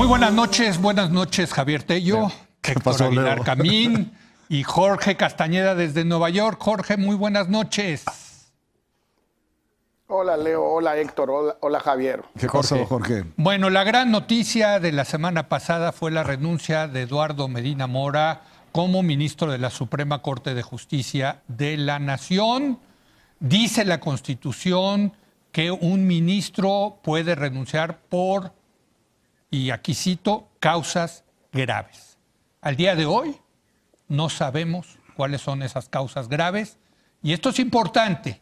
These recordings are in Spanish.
Muy buenas noches, buenas noches, Javier Tello, ¿Qué Héctor Camín y Jorge Castañeda desde Nueva York. Jorge, muy buenas noches. Hola Leo, hola Héctor, hola, Javier. ¿Qué pasó, Jorge? Bueno, la gran noticia de la semana pasada fue la renuncia de Eduardo Medina Mora como ministro de la Suprema Corte de Justicia de la Nación. Dice la Constitución que un ministro puede renunciar por y aquí cito, causas graves. Al día de hoy no sabemos cuáles son esas causas graves y esto es importante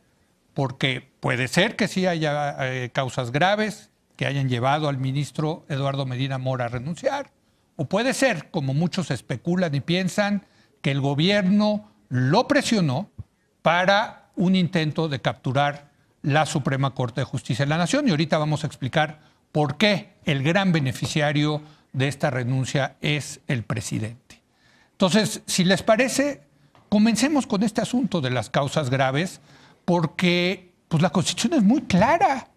porque puede ser que sí haya eh, causas graves que hayan llevado al ministro Eduardo Medina Mora a renunciar o puede ser, como muchos especulan y piensan, que el gobierno lo presionó para un intento de capturar la Suprema Corte de Justicia de la Nación y ahorita vamos a explicar por qué el gran beneficiario de esta renuncia es el presidente. Entonces, si les parece, comencemos con este asunto de las causas graves, porque pues, la Constitución es muy clara.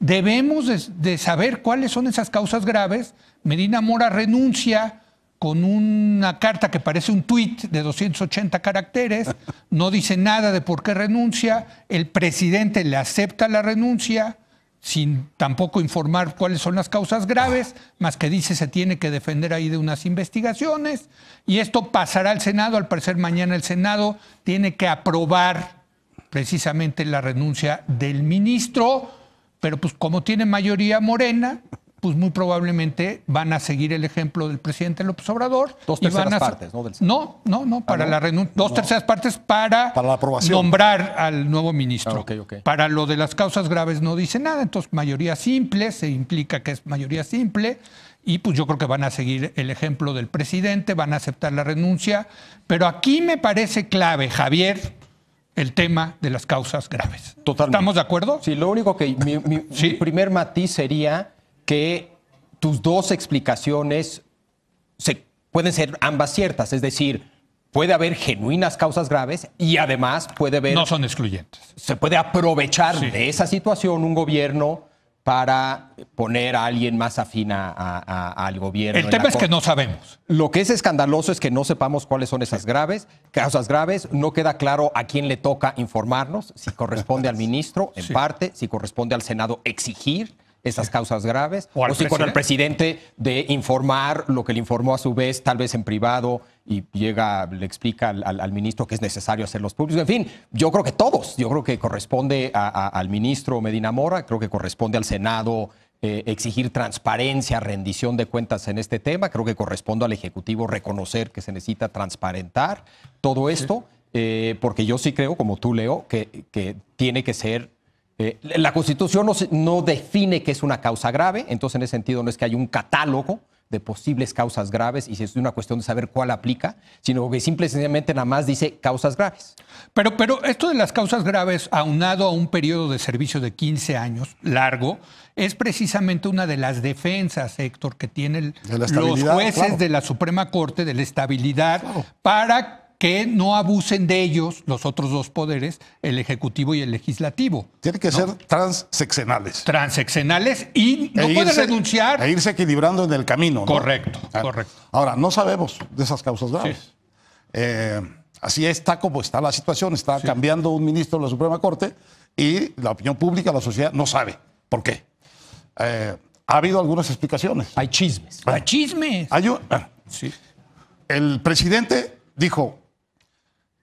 Debemos de saber cuáles son esas causas graves. Medina Mora renuncia con una carta que parece un tuit de 280 caracteres, no dice nada de por qué renuncia, el presidente le acepta la renuncia, sin tampoco informar cuáles son las causas graves, más que dice se tiene que defender ahí de unas investigaciones, y esto pasará al Senado, al parecer mañana el Senado tiene que aprobar precisamente la renuncia del ministro, pero pues como tiene mayoría morena, pues muy probablemente van a seguir el ejemplo del presidente López Obrador. Dos terceras partes, ¿no? No, no, no, para ah, la Dos terceras partes para, nombrar al nuevo ministro. Ah, para lo de las causas graves no dice nada, entonces mayoría simple, se implica que es mayoría simple, y pues yo creo que van a seguir el ejemplo del presidente, van a aceptar la renuncia, pero aquí me parece clave, Javier, el tema de las causas graves. ¿Estamos de acuerdo? Sí, lo único que mi primer matiz sería que tus dos explicaciones se, pueden ser ambas ciertas, es decir, puede haber genuinas causas graves y además puede haber... No son excluyentes. Se puede aprovechar de esa situación un gobierno para poner a alguien más afín a, al gobierno. El tema es que no sabemos. Lo que es escandaloso es que no sepamos cuáles son esas graves, causas graves. No queda claro a quién le toca informarnos, si corresponde al ministro, en parte, si corresponde al Senado exigir esas causas graves, o, con el presidente de informar lo que le informó a su vez, tal vez en privado, y llega, le explica al, ministro que es necesario los públicos. En fin, yo creo que todos, yo creo que corresponde al ministro Medina Mora, creo que corresponde al Senado. Eh, exigir transparencia, rendición de cuentas en este tema. Creo que corresponde al Ejecutivo reconocer que se necesita transparentar todo esto, eh, porque yo sí creo, como tú leo, que, que tiene que ser eh, la Constitución no, define qué es una causa grave, entonces en ese sentido no es que haya un catálogo de posibles causas graves y si es una cuestión de saber cuál aplica, sino que simplemente nada más dice causas graves. Pero, esto de las causas graves, aunado a un periodo de servicio de 15 años largo, es precisamente una de las defensas, Héctor, que tienen los jueces de la Suprema Corte de la estabilidad para que no abusen de ellos los otros dos poderes, el Ejecutivo y el Legislativo. Tienen que ser transseccionales. Transeccionales y e no puede renunciar. E irse equilibrando en el camino. Correcto, ah, correcto. Ahora, no sabemos de esas causas graves. Eh, así está como está la situación. Está cambiando un ministro de la Suprema Corte y la opinión pública, la sociedad, no sabe por qué. Eh, ha habido algunas explicaciones. Hay chismes. Hay chismes. Hay ah, sí. El presidente dijo,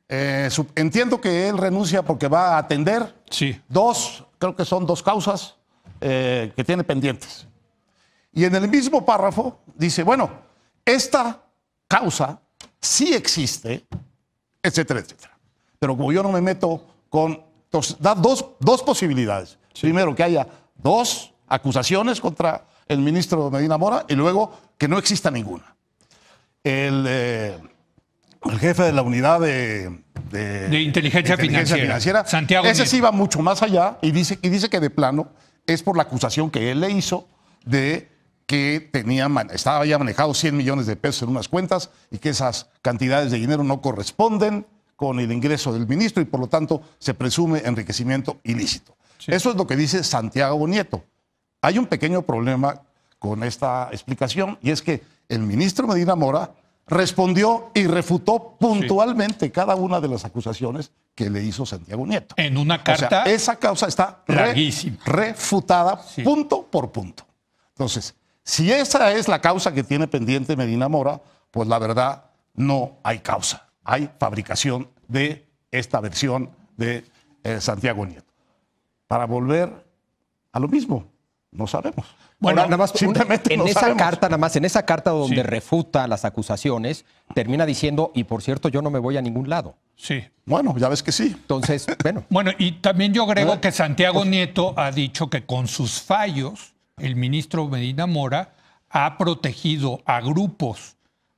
eh, entiendo que él renuncia porque va a atender. Dos, creo que son dos causas eh, que tiene pendientes. Y en el mismo párrafo dice, bueno, esta causa sí existe, etcétera, etcétera. Pero como yo no me meto con... Entonces, da dos, dos posibilidades. Primero, que haya dos acusaciones contra el ministro Medina Mora y luego que no exista ninguna. El... Eh, el jefe de la unidad de, inteligencia, financiera. Santiago Ese iba sí mucho más allá y dice, y dice que de plano es por la acusación que él le hizo de que tenía, estaba ya manejado 100 millones de pesos en unas cuentas y que esas cantidades de dinero no corresponden con el ingreso del ministro y por lo tanto se presume enriquecimiento ilícito. Eso es lo que dice Santiago Nieto. Hay un pequeño problema con esta explicación y es que el ministro Medina Mora respondió y refutó puntualmente cada una de las acusaciones que le hizo Santiago Nieto. En una carta. esa causa está refutada punto por punto. Entonces, si esa es la causa que tiene pendiente Medina Mora, pues la verdad no hay causa. Hay fabricación de esta versión de eh, Santiago Nieto. Para volver a lo mismo, no sabemos. Bueno, nada más, en esa carta, nada más, en esa carta donde refuta las acusaciones, termina diciendo, y por cierto, yo no me voy a ningún lado. Sí. Bueno, ya ves que sí. Entonces, bueno. bueno, y también yo agrego que Santiago pues, Nieto ha dicho que con sus fallos, el ministro Medina Mora ha protegido a grupos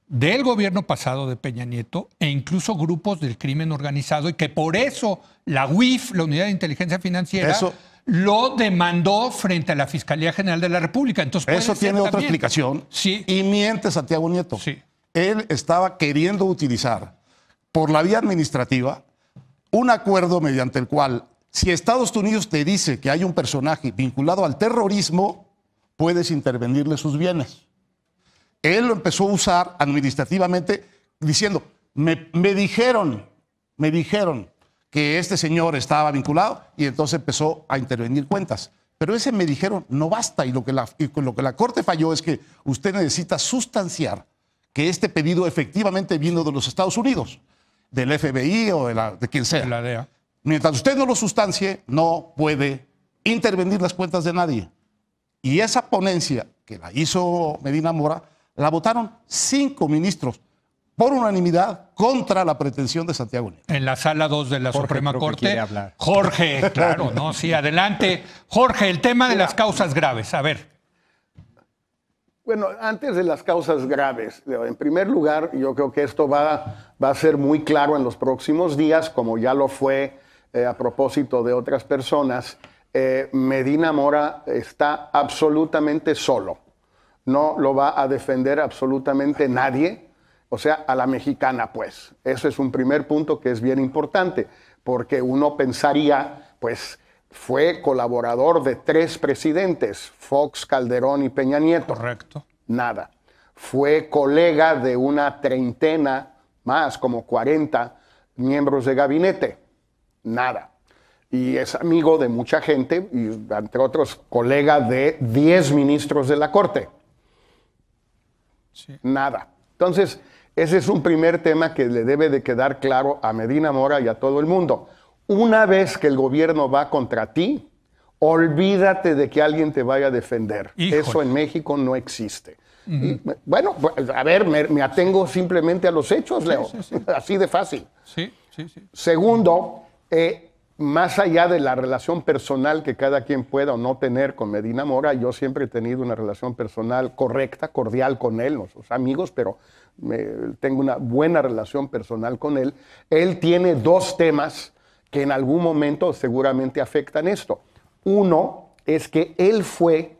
del gobierno pasado de Peña Nieto e incluso grupos del crimen organizado y que por eso la UIF, la Unidad de Inteligencia Financiera, eso, lo demandó frente a la Fiscalía General de la República. Entonces, Eso tiene otra explicación. Sí. Y miente Santiago Nieto. Sí. Él estaba queriendo utilizar por la vía administrativa un acuerdo mediante el cual, si Estados Unidos te dice que hay un personaje vinculado al terrorismo, puedes intervenirle sus bienes. Él lo empezó a usar administrativamente diciendo, me dijeron, me dijeron, que este señor estaba vinculado y entonces empezó a intervenir cuentas. Pero ese me dijeron, no basta, y lo que la, lo que la Corte falló es que usted necesita sustanciar que este pedido efectivamente vino de los Estados Unidos, del FBI o de, la, quien sea. La DEA. Mientras usted no lo sustancie, no puede intervenir las cuentas de nadie. Y esa ponencia que la hizo Medina Mora, la votaron cinco ministros por unanimidad contra la pretensión de Santiago Nieto. En la sala 2 de la Suprema Corte. Jorge, claro, no, sí, adelante. Jorge, el tema de las causas graves, a ver. Bueno, antes de las causas graves, en primer lugar, yo creo que esto va, a ser muy claro en los próximos días, como ya lo fue eh, a propósito de otras personas. Eh, Medina Mora está absolutamente solo. No lo va a defender absolutamente nadie o sea, a la mexicana, pues. Ese es un primer punto que es bien importante, porque uno pensaría, pues, fue colaborador de tres presidentes, Fox, Calderón y Peña Nieto. Correcto. Nada. Fue colega de una treintena, más como 40 miembros de gabinete. Nada. Y es amigo de mucha gente, y entre otros, colega de 10 ministros de la Corte. Sí. Nada. Entonces, ese es un primer tema que le debe de quedar claro a Medina Mora y a todo el mundo. Una vez que el gobierno va contra ti, olvídate de que alguien te vaya a defender. Eso en México no existe. bueno, a ver, me, atengo simplemente a los hechos, Leo. Así de fácil. Sí, sí, sí. Segundo, eh, más allá de la relación personal que cada quien pueda o no tener con Medina Mora, yo siempre he tenido una relación personal correcta, cordial con él, no somos amigos, pero tengo una buena relación personal con él. Él tiene dos temas que en algún momento seguramente afectan esto. Uno es que él fue,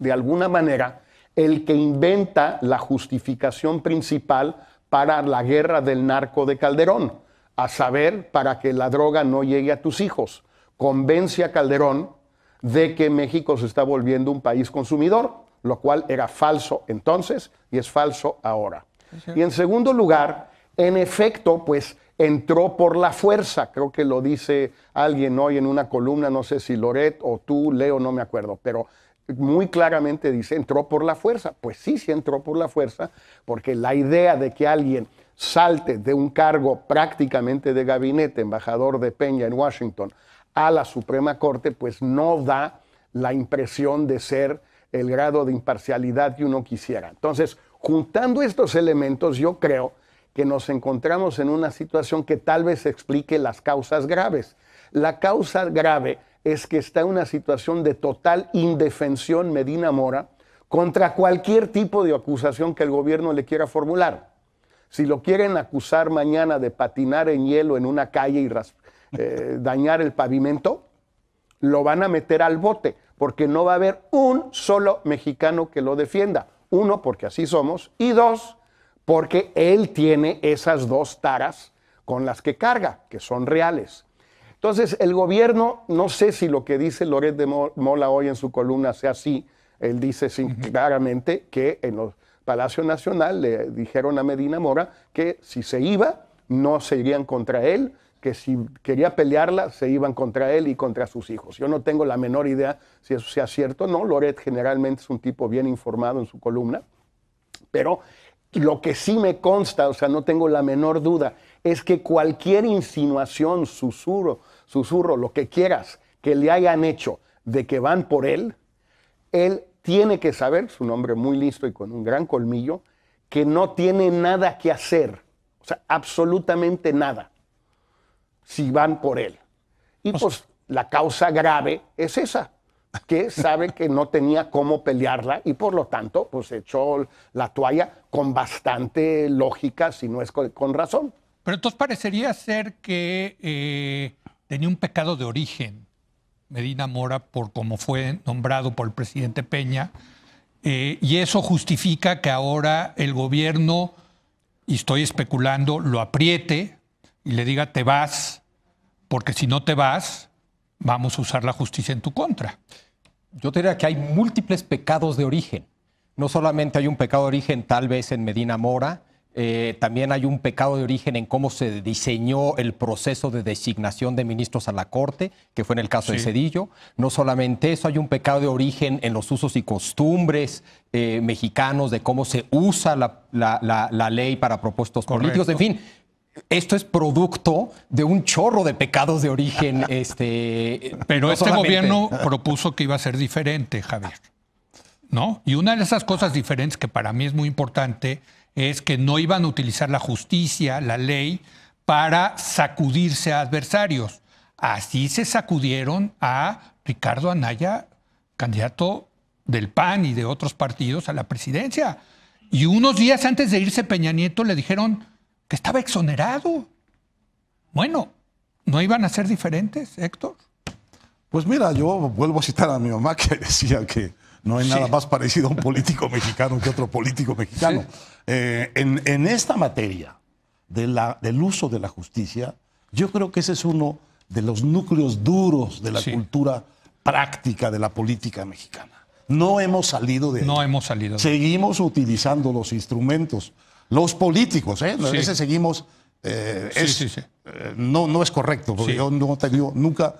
de alguna manera, el que inventa la justificación principal para la guerra del narco de Calderón a saber para que la droga no llegue a tus hijos. Convence a Calderón de que México se está volviendo un país consumidor, lo cual era falso entonces y es falso ahora. Y en segundo lugar, en efecto, pues entró por la fuerza, creo que lo dice alguien hoy en una columna, no sé si Loret o tú, Leo, no me acuerdo, pero muy claramente dice, entró por la fuerza. Pues sí, sí entró por la fuerza, porque la idea de que alguien salte de un cargo prácticamente de gabinete, embajador de Peña en Washington, a la Suprema Corte, pues no da la impresión de ser el grado de imparcialidad que uno quisiera. Entonces, juntando estos elementos, yo creo que nos encontramos en una situación que tal vez explique las causas graves. La causa grave es que está en una situación de total indefensión Medina Mora contra cualquier tipo de acusación que el gobierno le quiera formular. Si lo quieren acusar mañana de patinar en hielo en una calle y eh, dañar el pavimento, lo van a meter al bote, porque no va a haber un solo mexicano que lo defienda. Uno, porque así somos, y dos, porque él tiene esas dos taras con las que carga, que son reales. Entonces, el gobierno, no sé si lo que dice Loret de Mola hoy en su columna sea así, él dice sin, claramente que en los Palacio Nacional le dijeron a Medina Mora que si se iba, no se irían contra él, que si quería pelearla, se iban contra él y contra sus hijos. Yo no tengo la menor idea si eso sea cierto no. Loret generalmente es un tipo bien informado en su columna, pero lo que sí me consta, o sea, no tengo la menor duda, es que cualquier insinuación, susurro, susurro, lo que quieras, que le hayan hecho de que van por él, él tiene que saber, es un hombre muy listo y con un gran colmillo, que no tiene nada que hacer, o sea, absolutamente nada, si van por él. Y pues la causa grave es esa, que sabe que no tenía cómo pelearla y por lo tanto, pues echó la toalla con bastante lógica, si no es con, razón. Pero entonces parecería ser que eh, tenía un pecado de origen Medina Mora por como fue nombrado por el presidente Peña. Eh, y eso justifica que ahora el gobierno, y estoy especulando, lo apriete y le diga te vas, porque si no te vas, vamos a usar la justicia en tu contra. Yo diría que hay múltiples pecados de origen. No solamente hay un pecado de origen tal vez en Medina Mora, eh, también hay un pecado de origen en cómo se diseñó el proceso de designación de ministros a la Corte, que fue en el caso de Cedillo. No solamente eso, hay un pecado de origen en los usos y costumbres eh, mexicanos de cómo se usa la, ley para propuestos políticos. En fin, esto es producto de un chorro de pecados de origen. este, Pero este gobierno propuso que iba a ser diferente, Javier. ¿No? Y una de esas cosas diferentes que para mí es muy importante es que no iban a utilizar la justicia, la ley, para sacudirse a adversarios. Así se sacudieron a Ricardo Anaya, candidato del PAN y de otros partidos a la presidencia. Y unos días antes de irse Peña Nieto le dijeron que estaba exonerado. Bueno, ¿no iban a ser diferentes, Héctor? Pues mira, yo vuelvo a citar a mi mamá que decía que no hay nada más parecido a un político mexicano que otro político mexicano. Eh, en, esta materia del uso de la justicia, yo creo que ese es uno de los núcleos duros de la cultura práctica de la política mexicana. No hemos salido de No hemos salido. Seguimos utilizando los instrumentos. Los políticos, ¿eh? seguimos... Eh, eh, no, no es correcto, porque yo no he tenido nunca,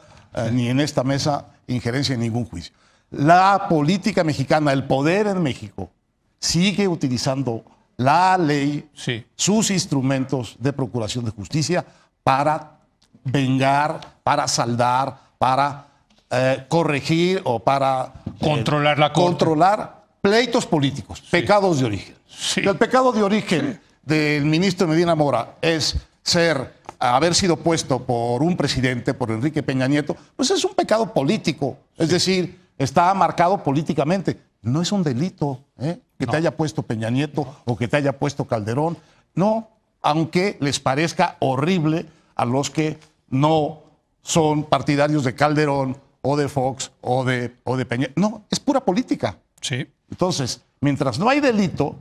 ni en esta mesa, injerencia en ningún juicio la política mexicana, el poder en México, sigue utilizando la ley, sus instrumentos de procuración de justicia para vengar, para saldar, para eh, corregir o para eh, controlar la controlar pleitos políticos, pecados de origen. El pecado de origen del ministro Medina Mora es ser haber sido puesto por un presidente, por Enrique Peña Nieto, pues es un pecado político, es decir, está marcado políticamente. No es un delito ¿eh? que te haya puesto Peña Nieto o que te haya puesto Calderón. No, aunque les parezca horrible a los que no son partidarios de Calderón o de Fox o de, o de Peña. No, es pura política. Sí. Entonces, mientras no hay delito,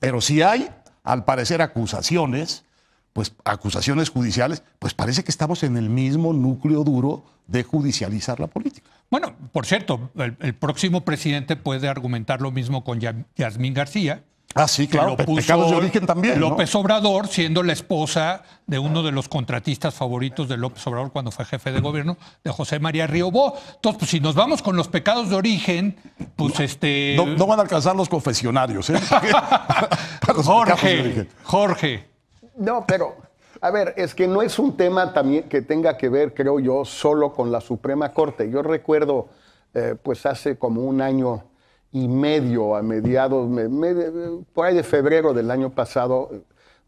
pero si hay, al parecer, acusaciones, pues acusaciones judiciales, pues parece que estamos en el mismo núcleo duro de judicializar la política. Bueno, por cierto, el, próximo presidente puede argumentar lo mismo con Yasmín García. Ah, sí, claro, los pecados de origen también. López Obrador, siendo la esposa de uno de los contratistas favoritos de López Obrador cuando fue jefe de gobierno, de José María Riobó. Entonces, pues si nos vamos con los pecados de origen, pues este. no, van a alcanzar los confesionarios, ¿eh? Jorge, Jorge. No, pero, a ver, es que no es un tema también que tenga que ver, creo yo, solo con la Suprema Corte. Yo recuerdo, eh, pues hace como un año y medio, a mediados, por ahí de febrero del año pasado,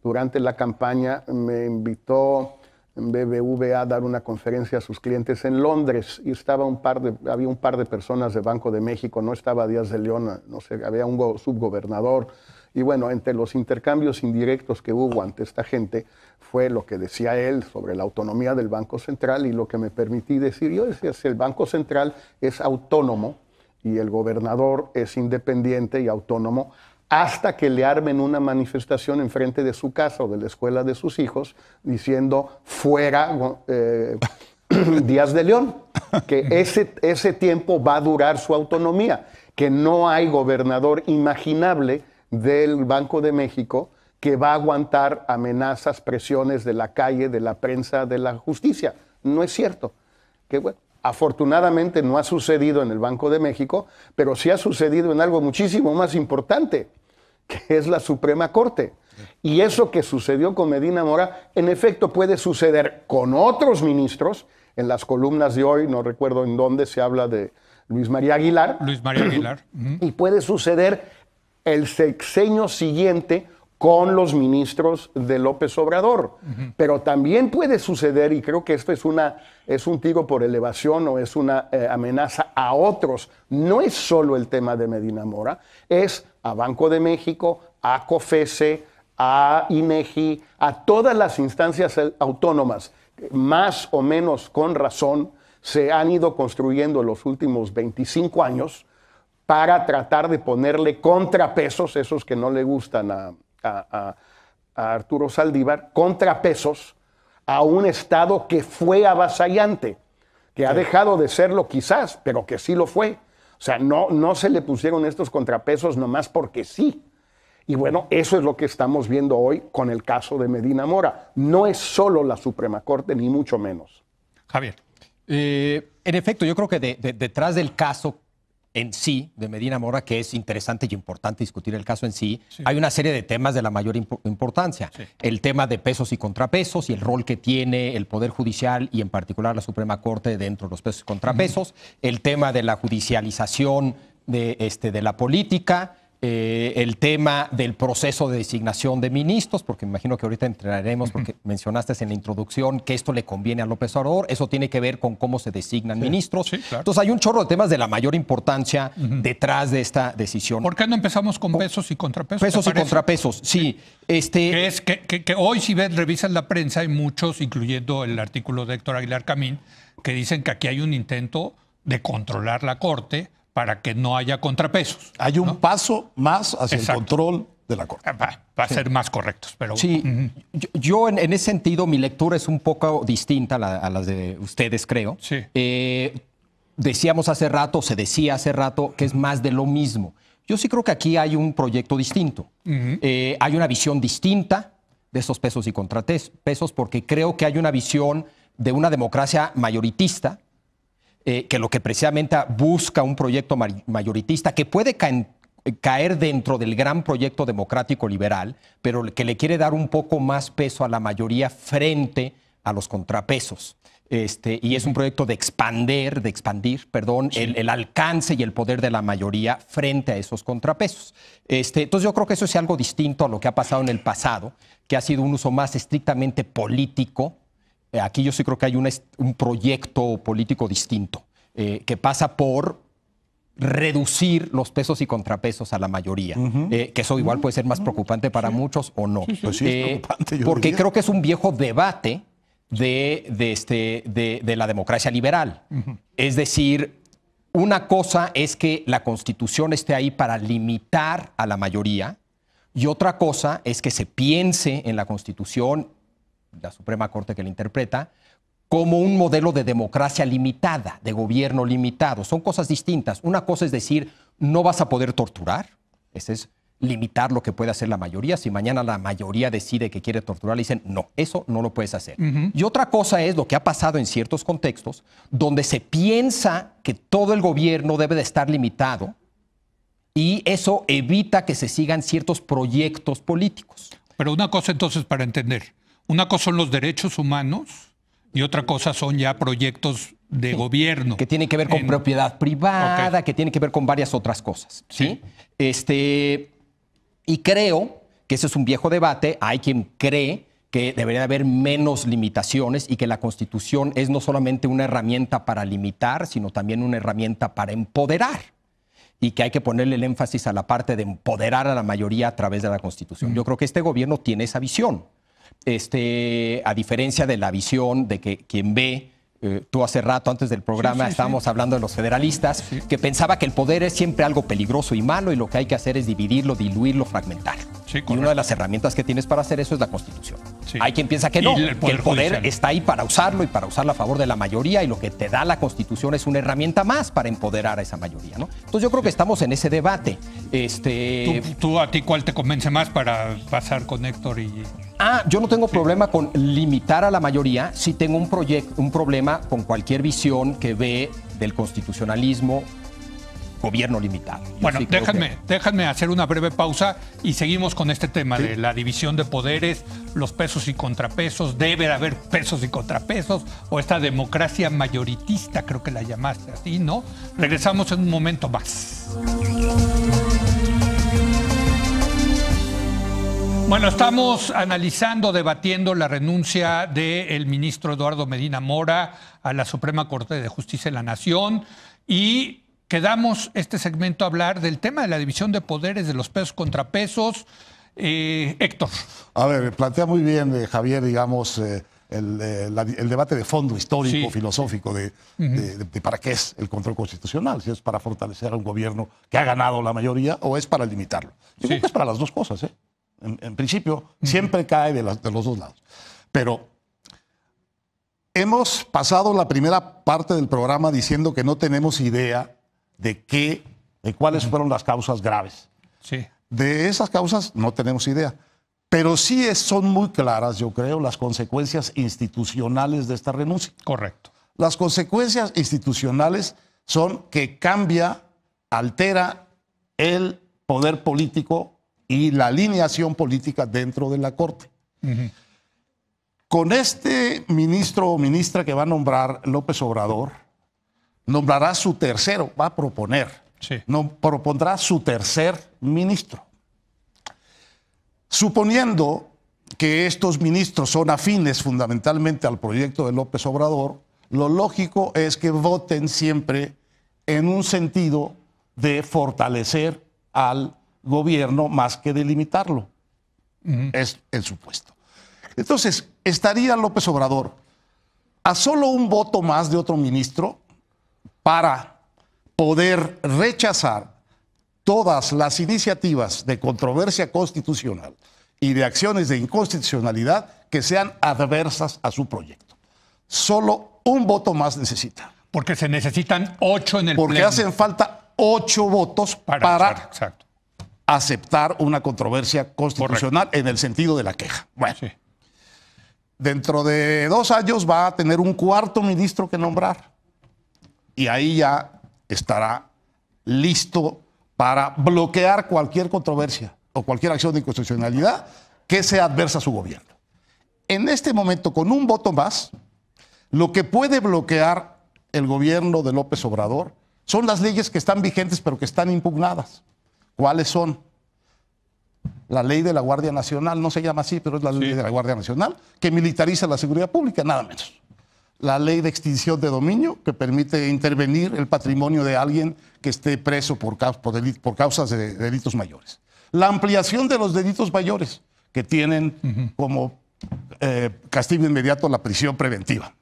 durante la campaña, me invitó BBVA a dar una conferencia a sus clientes en Londres y estaba un par de, había un par de personas de Banco de México, no estaba Díaz de León, no sé, había un subgobernador y bueno, entre los intercambios indirectos que hubo ante esta gente fue lo que decía él sobre la autonomía del Banco Central y lo que me permití decir yo decía, si el Banco Central es autónomo y el gobernador es independiente y autónomo, hasta que le armen una manifestación frente de su casa o de la escuela de sus hijos diciendo fuera eh, Díaz de León, que ese, ese tiempo va a durar su autonomía, que no hay gobernador imaginable del Banco de México que va a aguantar amenazas, presiones de la calle, de la prensa, de la justicia. No es cierto. Que, afortunadamente no ha sucedido en el Banco de México, pero sí ha sucedido en algo muchísimo más importante, que es la Suprema Corte. Y eso que sucedió con Medina Mora, en efecto, puede suceder con otros ministros. En las columnas de hoy, no recuerdo en dónde, se habla de Luis María Aguilar. Luis María Aguilar. y puede suceder el sexenio siguiente con los ministros de López Obrador. Pero también puede suceder, y creo que esto es, una, es un tiro por elevación o es una eh, amenaza a otros, no es solo el tema de Medina Mora, es a Banco de México, a COFESE, a INEGI, a todas las instancias autónomas, más o menos con razón, se han ido construyendo los últimos 25 años para tratar de ponerle contrapesos, esos que no le gustan a, Arturo Saldívar, contrapesos a un Estado que fue avasallante, que ha dejado de serlo quizás, pero que sí lo fue. O sea, no, no se le pusieron estos contrapesos nomás porque sí. Y bueno, eso es lo que estamos viendo hoy con el caso de Medina Mora. No es solo la Suprema Corte, ni mucho menos. Javier, eh, en efecto, yo creo que detrás del caso en sí de Medina Mora, que es interesante y importante discutir el caso en sí, hay una serie de temas de la mayor importancia. El tema de pesos y contrapesos y el rol que tiene el Poder Judicial y en particular la Suprema Corte dentro de los pesos y contrapesos, el tema de la judicialización de, este, de la política, eh, el tema del proceso de designación de ministros, porque imagino que ahorita entraremos, porque mencionaste en la introducción que esto le conviene a López Obrador, eso tiene que ver con cómo se designan ministros. Entonces hay un chorro de temas de la mayor importancia detrás de esta decisión. ¿Por qué no empezamos con pesos y contrapesos? Pesos y contrapesos, sí. Este... Que, es, que, hoy si ves, revisas la prensa, hay muchos, incluyendo el artículo de Héctor Aguilar Camín, que dicen que aquí hay un intento de controlar la Corte para que no haya contrapesos. Hay un paso más hacia el control de la Corte. Eh, va, a ser más correctos. Pero... Sí, yo, en, ese sentido mi lectura es un poco distinta a, las de ustedes, creo. Eh, decíamos hace rato, se decía hace rato, que es más de lo mismo. Yo sí creo que aquí hay un proyecto distinto. Eh, hay una visión distinta de esos pesos y contrapesos, porque creo que hay una visión de una democracia mayoritista eh, que lo que precisamente busca un proyecto mayoritista que puede caer dentro del gran proyecto democrático liberal, pero que le quiere dar un poco más peso a la mayoría frente a los contrapesos. Este, y es un proyecto de expander, de expandir, perdón, el, el, alcance y el poder de la mayoría frente a esos contrapesos. Este, entonces yo creo que eso es algo distinto a lo que ha pasado en el pasado, que ha sido un uso más estrictamente político eh, aquí yo sí creo que hay un proyecto político distinto, eh, que pasa por reducir los pesos y contrapesos a la mayoría, eh, que eso igual puede ser más preocupante para muchos o no. Pues sí, es preocupante, yo porque creo que es un viejo debate de, este, de, la democracia liberal. Es decir, una cosa es que la constitución esté ahí para limitar a la mayoría y otra cosa es que se piense en la constitución la Suprema Corte que la interpreta, como un modelo de democracia limitada, de gobierno limitado. Son cosas distintas. Una cosa es decir, no vas a poder torturar, ese es limitar lo que puede hacer la mayoría. Si mañana la mayoría decide que quiere torturar, le dicen, no, eso no lo puedes hacer. Y otra cosa es lo que ha pasado en ciertos contextos, donde se piensa que todo el gobierno debe de estar limitado y eso evita que se sigan ciertos proyectos políticos. Pero una cosa entonces para entender, una cosa son los derechos humanos y otra cosa son ya proyectos de gobierno. Que tienen que ver con propiedad privada, que tienen que ver con varias otras cosas. ¿sí? Este, y creo que ese es un viejo debate. Hay quien cree que debería haber menos limitaciones y que la Constitución es no solamente una herramienta para limitar, sino también una herramienta para empoderar y que hay que ponerle el énfasis a la parte de empoderar a la mayoría a través de la Constitución. Mm. Yo creo que este gobierno tiene esa visión este, a diferencia de la visión de que quien ve, eh, tú hace rato antes del programa estábamos hablando de los federalistas, que pensaba que el poder es siempre algo peligroso y malo y lo que hay que hacer es dividirlo, diluirlo, fragmentarlo y una de las herramientas que tienes para hacer eso es la Constitución. Hay quien piensa que no, el que el poder está ahí para usarlo y para usarlo a favor de la mayoría y lo que te da la Constitución es una herramienta más para empoderar a esa mayoría, ¿no? Entonces yo creo que estamos en ese debate. Este... ¿Tú, a ti cuál te convence más para pasar con Héctor y...? Ah, yo no tengo problema con limitar a la mayoría, sí tengo un, un problema con cualquier visión que ve del constitucionalismo gobierno limitado. bueno, déjame, hacer una breve pausa y seguimos con este tema de la división de poderes, los pesos y contrapesos, debe haber pesos y contrapesos, o esta democracia mayoritista, creo que la llamaste así, ¿no? Regresamos en un momento más. Bueno, estamos analizando, debatiendo la renuncia del ministro Eduardo Medina Mora a la Suprema Corte de Justicia de la Nación y quedamos este segmento a hablar del tema de la división de poderes, de los pesos contra pesos. Eh, Héctor. A ver, plantea muy bien, eh, Javier, digamos, eh, el, debate de fondo histórico, filosófico, de, para qué es el control constitucional, si es para fortalecer a un gobierno que ha ganado la mayoría o es para limitarlo. es para las dos cosas, ¿eh? En, principio, siempre cae de los dos lados. Pero hemos pasado la primera parte del programa diciendo que no tenemos idea de qué, de cuáles fueron las causas graves. Sí. De esas causas no tenemos idea. Pero sí son muy claras, yo creo, las consecuencias institucionales de esta renuncia. Correcto. Las consecuencias institucionales son que cambia, altera el poder político y la alineación política dentro de la Corte. Con este ministro o ministra que va a nombrar López Obrador, nombrará su tercero, va a proponer, no, propondrá su tercer ministro. Suponiendo que estos ministros son afines fundamentalmente al proyecto de López Obrador, lo lógico es que voten siempre en un sentido de fortalecer al gobierno más que delimitarlo. limitarlo. Es el supuesto. Entonces, estaría López Obrador a solo un voto más de otro ministro para poder rechazar todas las iniciativas de controversia constitucional y de acciones de inconstitucionalidad que sean adversas a su proyecto. Solo un voto más necesita. Porque se necesitan ocho en el Porque hacen falta ocho votos para, aceptar una controversia constitucional en el sentido de la queja. Bueno, dentro de dos años va a tener un cuarto ministro que nombrar y ahí ya estará listo para bloquear cualquier controversia o cualquier acción de inconstitucionalidad que sea adversa a su gobierno. En este momento, con un voto más, lo que puede bloquear el gobierno de López Obrador son las leyes que están vigentes pero que están impugnadas. ¿Cuáles son? La ley de la Guardia Nacional, no se llama así, pero es la ley de la Guardia Nacional, que militariza la seguridad pública, nada menos la ley de extinción de dominio que permite intervenir el patrimonio de alguien que esté preso por, por causas de delitos mayores. La ampliación de los delitos mayores que tienen como eh, castigo inmediato la prisión preventiva.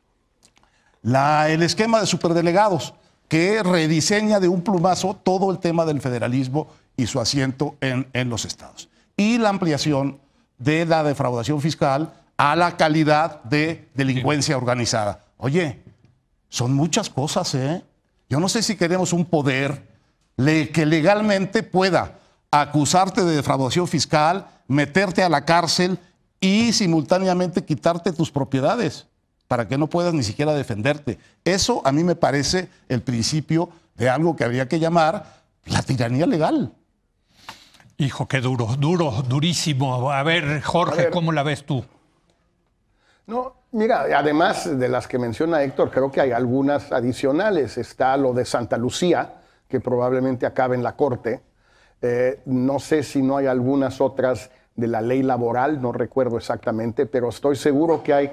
el esquema de superdelegados que rediseña de un plumazo todo el tema del federalismo y su asiento en los estados. Y la ampliación de la defraudación fiscal a la calidad de delincuencia organizada. Oye, son muchas cosas, ¿eh? Yo no sé si queremos un poder que legalmente pueda acusarte de defraudación fiscal, meterte a la cárcel y simultáneamente quitarte tus propiedades para que no puedas ni siquiera defenderte. Eso a mí me parece el principio de algo que habría que llamar la tiranía legal. Hijo, qué duro, duro, durísimo. A ver, Jorge, ¿cómo la ves tú? No, mira, además de las que menciona Héctor, creo que hay algunas adicionales. Está lo de Santa Lucía, que probablemente acabe en la Corte. Eh, no sé si no hay algunas otras de la ley laboral, no recuerdo exactamente, pero estoy seguro que hay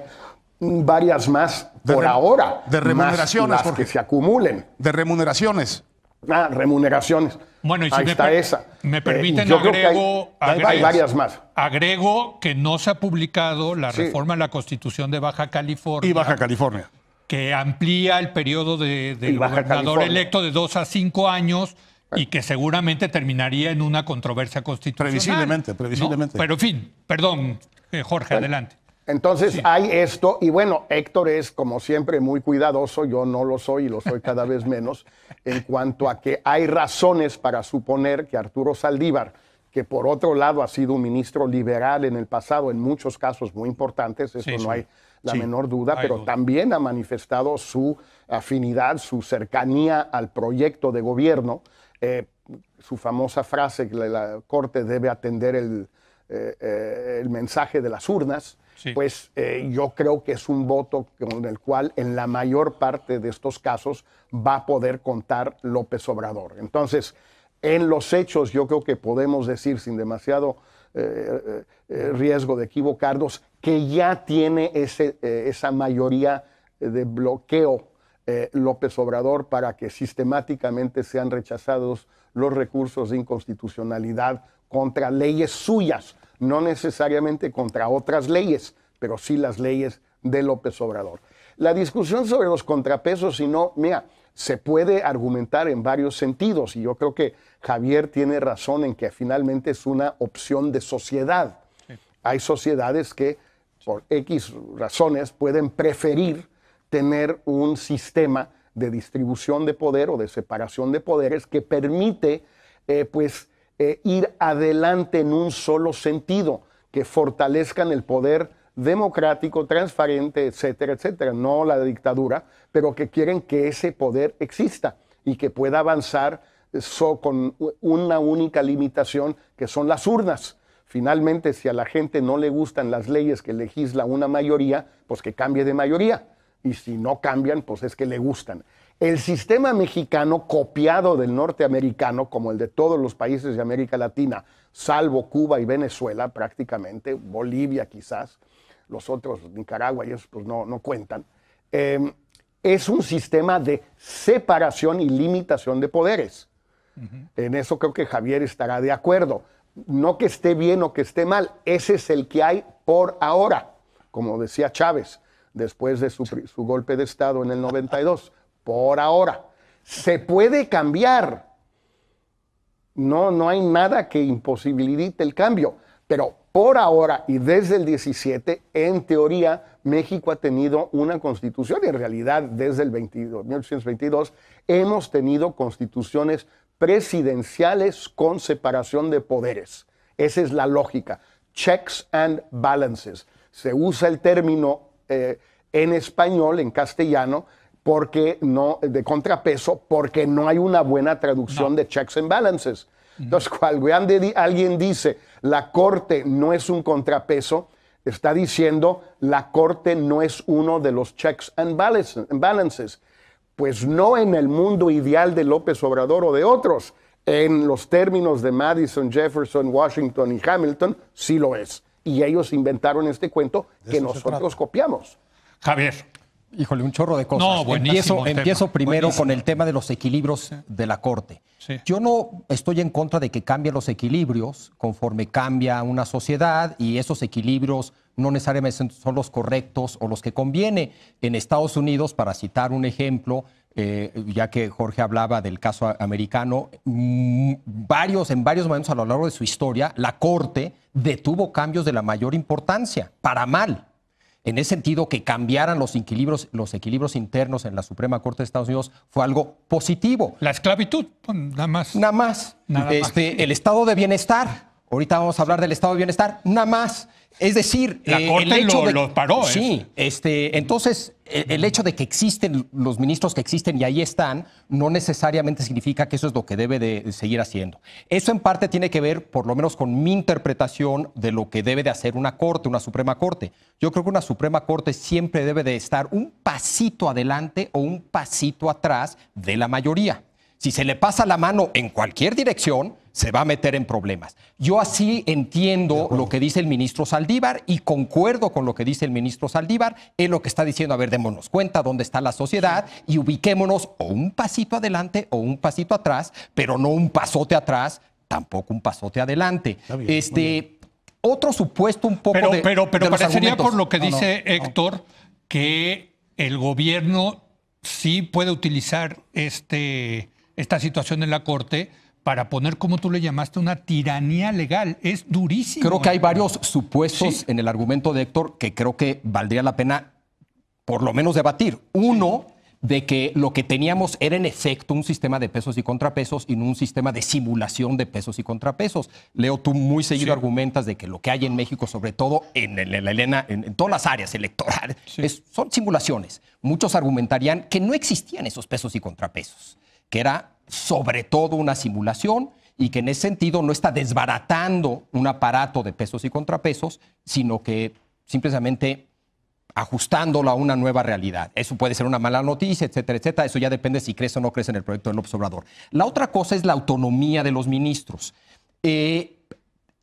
varias más por ahora. De remuneraciones. porque, que se acumulen. De remuneraciones. Ah, remuneraciones. Bueno, y esa. me eh, permiten, agrego, que varias más. Agrego que no se ha publicado la reforma a la Constitución de Baja California. Y Baja California. Que amplía el periodo del de, gobernador electo de dos a cinco años y que seguramente terminaría en una controversia constitucional. Previsiblemente, previsiblemente. Pero en fin, perdón, eh, Jorge, adelante. Entonces hay esto, y bueno, Héctor es como siempre muy cuidadoso, yo no lo soy y lo soy cada vez menos, en cuanto a que hay razones para suponer que Arturo Saldívar, que por otro lado ha sido un ministro liberal en el pasado, en muchos casos muy importantes, eso no hay la menor duda, pero también ha manifestado su afinidad, su cercanía al proyecto de gobierno, eh, su famosa frase que la, Corte debe atender eh, eh, el mensaje de las urnas pues eh, yo creo que es un voto con el cual en la mayor parte de estos casos va a poder contar López Obrador. Entonces, en los hechos yo creo que podemos decir sin demasiado eh, eh, riesgo de equivocarnos que ya tiene esa mayoría de bloqueo López Obrador para que sistemáticamente sean rechazados los recursos de inconstitucionalidad contra leyes suyas, no necesariamente contra otras leyes, pero sí las leyes de López Obrador. La discusión sobre los contrapesos, si no, mira, se puede argumentar en varios sentidos y yo creo que Javier tiene razón en que finalmente es una opción de sociedad. Hay sociedades que por X razones pueden preferir tener un sistema de distribución de poder o de separación de poderes que permite eh, pues e ir adelante en un solo sentido, que fortalezcan el poder democrático, transparente, etcétera, etcétera, no la dictadura, pero que quieren que ese poder exista y que pueda avanzar eh, con una única limitación, que son las urnas. Finalmente, si a la gente no le gustan las leyes que legisla una mayoría, pues que cambie de mayoría. Y si no cambian, pues es que le gustan. El sistema mexicano, copiado del norteamericano, como el de todos los países de América Latina, salvo Cuba y Venezuela prácticamente, Bolivia quizás, los otros, Nicaragua y esos pues no, cuentan, eh, es un sistema de separación y limitación de poderes. En eso creo que Javier estará de acuerdo. No que esté bien o que esté mal, ese es el que hay por ahora, como decía Chávez después de su, su golpe de Estado en el 92 por ahora. Se puede cambiar. No, no hay nada que imposibilite el cambio, pero por ahora y desde el 17, en teoría, México ha tenido una constitución y en realidad desde el 22, 1822 hemos tenido constituciones presidenciales con separación de poderes. Esa es la lógica. Checks and balances. Se usa el término eh, en español, en castellano, porque no, de contrapeso, porque no hay una buena traducción de checks and balances. Entonces, cuando alguien dice la corte no es un contrapeso, está diciendo la corte no es uno de los checks and balances. Pues no en el mundo ideal de López Obrador o de otros, en los términos de Madison, Jefferson, Washington y Hamilton, sí lo es. Y ellos inventaron este cuento que nosotros copiamos. Javier. Híjole, un chorro de cosas. No, empiezo, empiezo primero con el tema de los equilibrios de la Corte. Yo no estoy en contra de que cambien los equilibrios conforme cambia una sociedad y esos equilibrios no necesariamente son los correctos o los que conviene. En Estados Unidos, para citar un ejemplo, eh, ya que Jorge hablaba del caso americano, mm, varios, en varios momentos a lo largo de su historia, la Corte detuvo cambios de la mayor importancia, para mal en ese sentido, que cambiaran los equilibrios, los equilibrios internos en la Suprema Corte de Estados Unidos fue algo positivo. La esclavitud, nada más. Nada más. este, más. El estado de bienestar. Ahorita vamos a hablar del estado de bienestar. Nada más. Es decir, la eh, corte lo, paró. ¿eh? Sí, este, entonces el, el, hecho de que existen los ministros que existen y ahí están, no necesariamente significa que eso es lo que debe de seguir haciendo. Eso en parte tiene que ver, por lo menos con mi interpretación de lo que debe de hacer una corte, una Suprema Corte. Yo creo que una Suprema Corte siempre debe de estar un pasito adelante o un pasito atrás de la mayoría. Si se le pasa la mano en cualquier dirección, se va a meter en problemas. Yo así entiendo lo que dice el ministro Saldívar y concuerdo con lo que dice el ministro Saldívar. en lo que está diciendo, a ver, démonos cuenta dónde está la sociedad y ubiquémonos o un pasito adelante o un pasito atrás, pero no un pasote atrás, tampoco un pasote adelante. este, otro supuesto un poco pero, de, Pero, pero parecería por lo que dice Héctor que el gobierno sí puede utilizar este esta situación en la Corte para poner, como tú le llamaste, una tiranía legal. Es durísimo. Creo que hay varios supuestos en el argumento de Héctor que creo que valdría la pena por lo menos debatir. Uno, de que lo que teníamos era en efecto un sistema de pesos y contrapesos y no un sistema de simulación de pesos y contrapesos. Leo, tú muy seguido argumentas de que lo que hay en México, sobre todo en, la Elena en todas las áreas electorales, son simulaciones. Muchos argumentarían que no existían esos pesos y contrapesos que era sobre todo una simulación y que en ese sentido no está desbaratando un aparato de pesos y contrapesos, sino que simplemente ajustándolo a una nueva realidad. Eso puede ser una mala noticia, etcétera, etcétera. Eso ya depende si crece o no crece en el proyecto de López Obrador. La otra cosa es la autonomía de los ministros. Eh,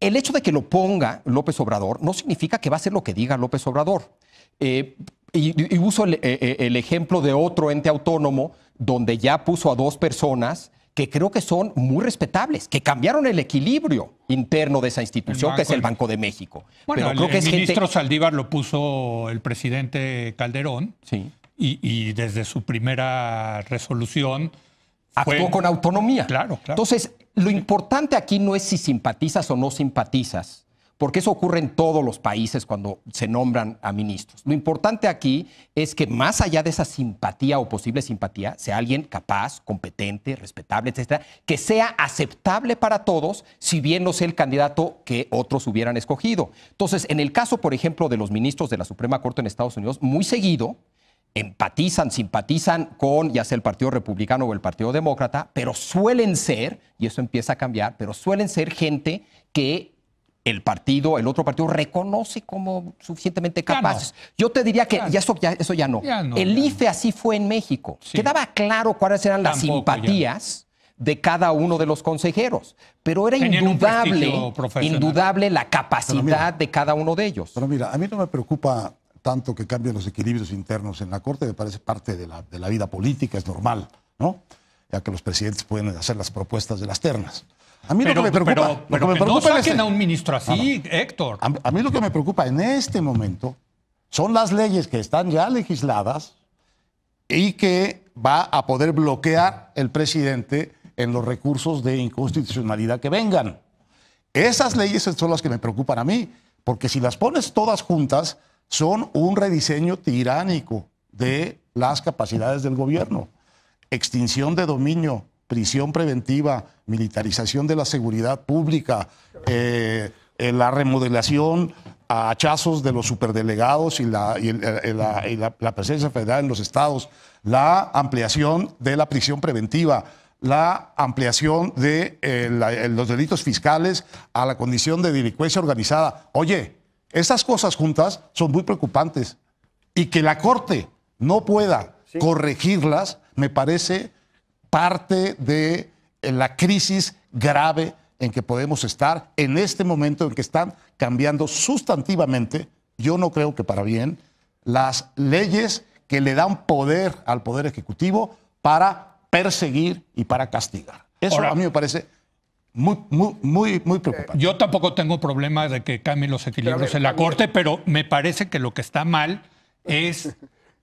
el hecho de que lo ponga López Obrador no significa que va a ser lo que diga López Obrador. Eh, y, uso eh, eh, el, ejemplo de otro ente autónomo donde ya puso a dos personas que creo que son muy respetables, que cambiaron el equilibrio interno de esa institución, que es el Banco de México. Bueno, Pero creo el, que es ministro Saldívar lo puso el presidente Calderón sí. y, desde su primera resolución... Actuó con autonomía. Claro, claro. Entonces, lo importante aquí no es si simpatizas o no simpatizas porque eso ocurre en todos los países cuando se nombran a ministros. Lo importante aquí es que más allá de esa simpatía o posible simpatía, sea alguien capaz, competente, respetable, etcétera, que sea aceptable para todos, si bien no sea el candidato que otros hubieran escogido. Entonces, en el caso, por ejemplo, de los ministros de la Suprema Corte en Estados Unidos, muy seguido, empatizan, simpatizan con ya sea el Partido Republicano o el Partido Demócrata, pero suelen ser, y eso empieza a cambiar, pero suelen ser gente que el partido, el otro partido, reconoce como suficientemente capaces. Yo te diría que ya, eso, ya, eso ya no. el IFE así fue en México. Quedaba claro cuáles eran las simpatías de cada uno de los consejeros, pero era indudable, indudable la capacidad de cada uno de ellos. Pero mira, a mí no me preocupa tanto que cambien los equilibrios internos en la Corte, me parece parte de la, de la vida política, es normal, ¿no? Ya que los presidentes pueden hacer las propuestas de las ternas. A mí lo que me preocupa, no saquen este- a un ministro así, ah, Héctor. a, mí lo que me preocupa en este momento son las leyes que están ya legisladas y que va a poder bloquear el presidente en los recursos de inconstitucionalidad que vengan. Esas leyes son las que me preocupan a mí, porque si las pones todas juntas, son un rediseño tiránico de las capacidades del gobierno, extinción de dominio, prisión preventiva, militarización de la seguridad pública, eh, eh, la remodelación a hachazos de los superdelegados y, eh, la, presencia federal en los estados, la ampliación de la prisión preventiva, la ampliación de los delitos fiscales a la condición de delincuencia organizada. Oye, estas cosas juntas son muy preocupantes y que la Corte no pueda corregirlas me parece parte de la crisis grave en que podemos estar en este momento en que están cambiando sustantivamente, yo no creo que para bien, las leyes que le dan poder al Poder Ejecutivo para perseguir y para castigar. Eso a mí me parece muy, muy, muy, preocupante. Yo tampoco tengo problemas de que cambien los equilibrios en la Corte, pero me parece que lo que está mal es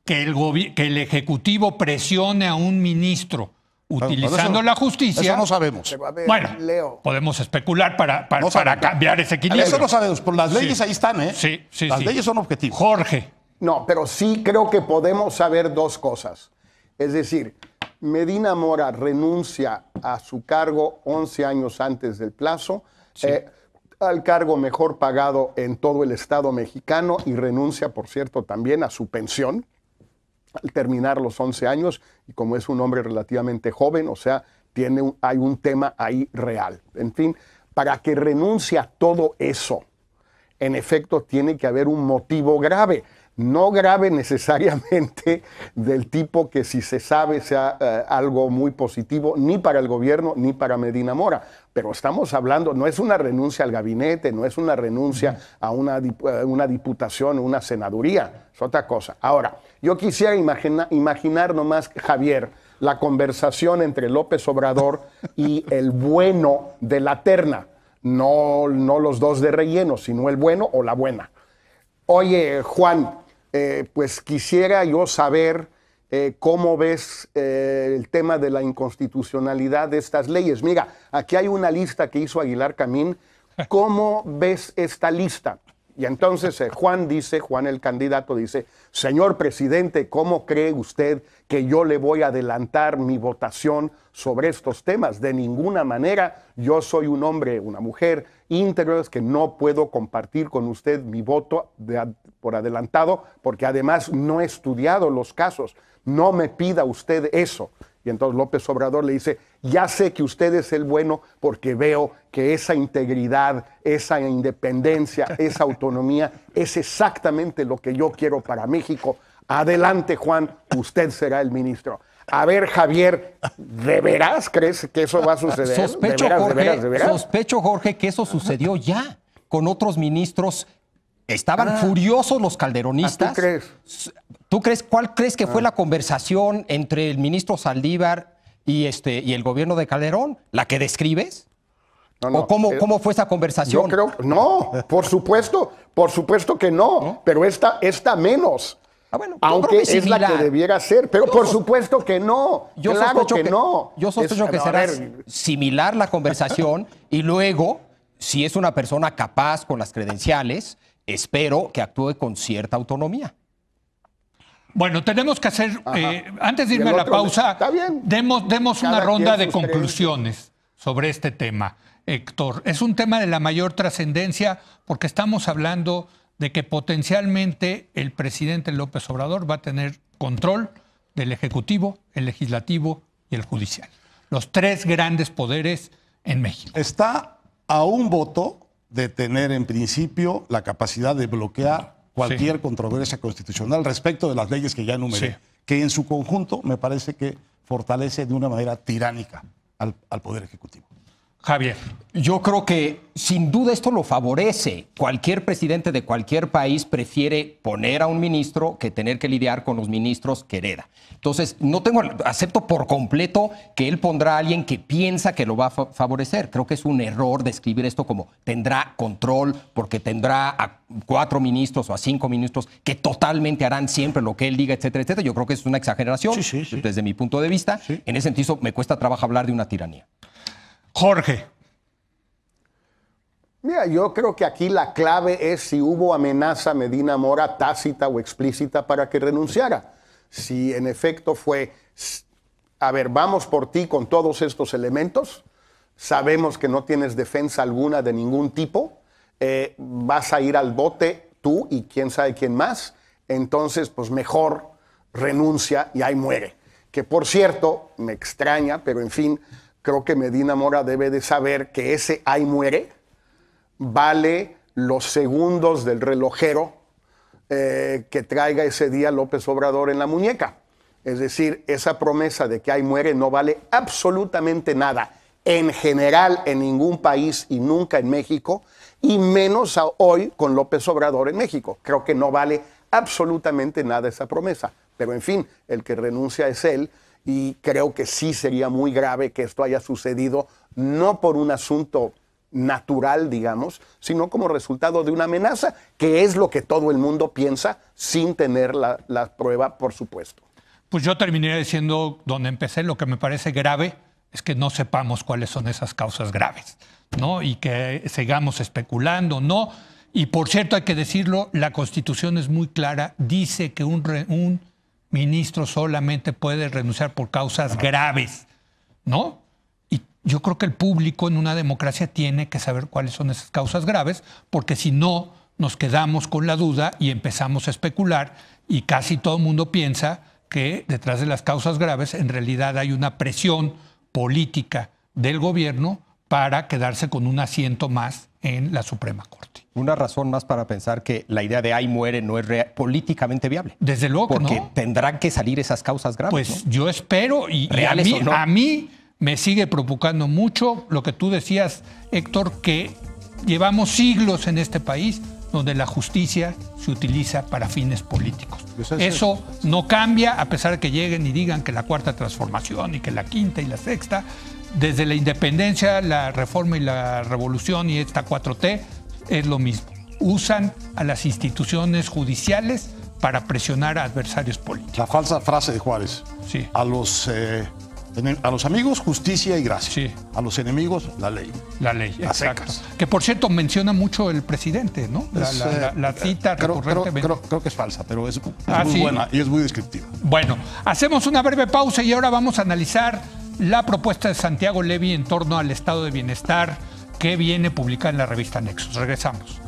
que el, que el Ejecutivo presione a un ministro utilizando la justicia. Eso no sabemos. bueno, Leo. podemos especular para, para, cambiar ese equilibrio. Eso no sabemos, por las leyes ahí están, ¿eh? Sí, sí, Las leyes son objetivos. Jorge. No, pero sí creo que podemos saber dos cosas. Es decir, Medina Mora renuncia a su cargo 11 años antes del plazo, eh, al cargo mejor pagado en todo el Estado mexicano y renuncia, por cierto, también a su pensión al terminar los 11 años y como es un hombre relativamente joven, o sea, tiene hay un tema ahí real. En fin, para que renuncie a todo eso, en efecto, tiene que haber un motivo grave no grave necesariamente del tipo que si se sabe sea eh, algo muy positivo ni para el gobierno ni para Medina Mora. Pero estamos hablando, no es una renuncia al gabinete, no es una renuncia a una, eh, una diputación, una senaduría, es otra cosa. Ahora, yo quisiera imaginar nomás, Javier, la conversación entre López Obrador y el bueno de la terna, no, no los dos de relleno, sino el bueno o la buena. Oye, Juan, eh, pues quisiera yo saber eh, cómo ves eh, el tema de la inconstitucionalidad de estas leyes. Mira, aquí hay una lista que hizo Aguilar Camín. ¿Cómo ves esta lista? Y entonces eh, Juan dice, Juan el candidato dice, señor presidente, ¿cómo cree usted que yo le voy a adelantar mi votación sobre estos temas? De ninguna manera, yo soy un hombre, una mujer íntegro, es que no puedo compartir con usted mi voto por adelantado, porque además no he estudiado los casos. No me pida usted eso. Y entonces López Obrador le dice, ya sé que usted es el bueno porque veo que esa integridad, esa independencia, esa autonomía es exactamente lo que yo quiero para México. Adelante, Juan, usted será el ministro. A ver, Javier, ¿de veras crees que eso va a suceder? Sospecho, Jorge, sospecho Jorge, que eso sucedió ya con otros ministros Estaban ah. furiosos los ah, calderonistas. ¿Tú crees? crees? ¿Cuál crees que fue ah. la conversación entre el ministro Saldívar y, este, y el gobierno de Calderón? ¿La que describes? ¿O eh, cómo, fue esa conversación? Yo creo, no, por supuesto, por supuesto que no, pero esta, esta menos. Aunque es la que debiera ser, pero por supuesto que no. Yo que, no. Yo sospecho que será similar la conversación y luego, si es una persona capaz con las credenciales, espero que actúe con cierta autonomía. Bueno, tenemos que hacer, eh, antes de irme a la pausa, demos, una ronda de conclusiones sobre este tema, Héctor. Es un tema de la mayor trascendencia porque estamos hablando de que potencialmente el presidente López Obrador va a tener control del Ejecutivo, el Legislativo y el Judicial. Los tres grandes poderes en México. Está a un voto de tener en principio la capacidad de bloquear cualquier controversia constitucional respecto de las leyes que ya enumeré, que en su conjunto me parece que fortalece de una manera tiránica al Poder Ejecutivo. Javier. Yo creo que sin duda esto lo favorece. Cualquier presidente de cualquier país prefiere poner a un ministro que tener que lidiar con los ministros que hereda. Entonces, no tengo, acepto por completo que él pondrá a alguien que piensa que lo va a favorecer. Creo que es un error describir esto como tendrá control porque tendrá a cuatro ministros o a cinco ministros que totalmente harán siempre lo que él diga, etcétera, etcétera. Yo creo que es una exageración desde mi punto de vista. En ese sentido, me cuesta trabajo hablar de una tiranía. Jorge. Mira, yo creo que aquí la clave es si hubo amenaza Medina Mora tácita o explícita para que renunciara. Si en efecto fue, a ver, vamos por ti con todos estos elementos, sabemos que no tienes defensa alguna de ningún tipo, eh, vas a ir al bote tú y quién sabe quién más, entonces pues mejor renuncia y ahí muere. Que por cierto, me extraña, pero en fin, creo que Medina Mora debe de saber que ese hay muere vale los segundos del relojero eh, que traiga ese día López Obrador en la muñeca. Es decir, esa promesa de que hay muere no vale absolutamente nada, en general, en ningún país y nunca en México, y menos hoy con López Obrador en México. Creo que no vale absolutamente nada esa promesa. Pero en fin, el que renuncia es él y creo que sí sería muy grave que esto haya sucedido, no por un asunto natural, digamos, sino como resultado de una amenaza, que es lo que todo el mundo piensa sin tener la, prueba, por supuesto. Pues yo terminé diciendo donde empecé, lo que me parece grave es que no sepamos cuáles son esas causas graves, ¿no? Y que sigamos especulando, ¿no? Y por cierto, hay que decirlo, la Constitución es muy clara, dice que un, re, un ministro solamente puede renunciar por causas graves, ¿no? Y yo creo que el público en una democracia tiene que saber cuáles son esas causas graves, porque si no, nos quedamos con la duda y empezamos a especular y casi todo el mundo piensa que detrás de las causas graves en realidad hay una presión política del gobierno para quedarse con un asiento más en la Suprema Corte. Una razón más para pensar que la idea de ahí muere no es políticamente viable. Desde luego. Porque tendrán que salir esas causas graves. Pues yo espero y, a, mí, me sigue provocando mucho lo que tú decías, Héctor, que llevamos siglos en este país donde la justicia se utiliza para fines políticos. Pues eso no cambia a pesar de que lleguen y digan que la cuarta transformación y que la quinta y la sexta desde la independencia, la reforma y la revolución y esta 4T es lo mismo. Usan a las instituciones judiciales para presionar a adversarios políticos. La falsa frase de Juárez. Sí. A los, eh, a los amigos, justicia y gracia. Sí. A los enemigos, la ley. La ley, Que por cierto menciona mucho el presidente, ¿no? La, eh, cita creo, que es falsa, pero es, ah, muy buena y es muy descriptiva. Bueno, hacemos una breve pausa y ahora vamos a analizar la propuesta de Santiago Levy en torno al estado de bienestar que viene publicada en la revista Nexos. Regresamos.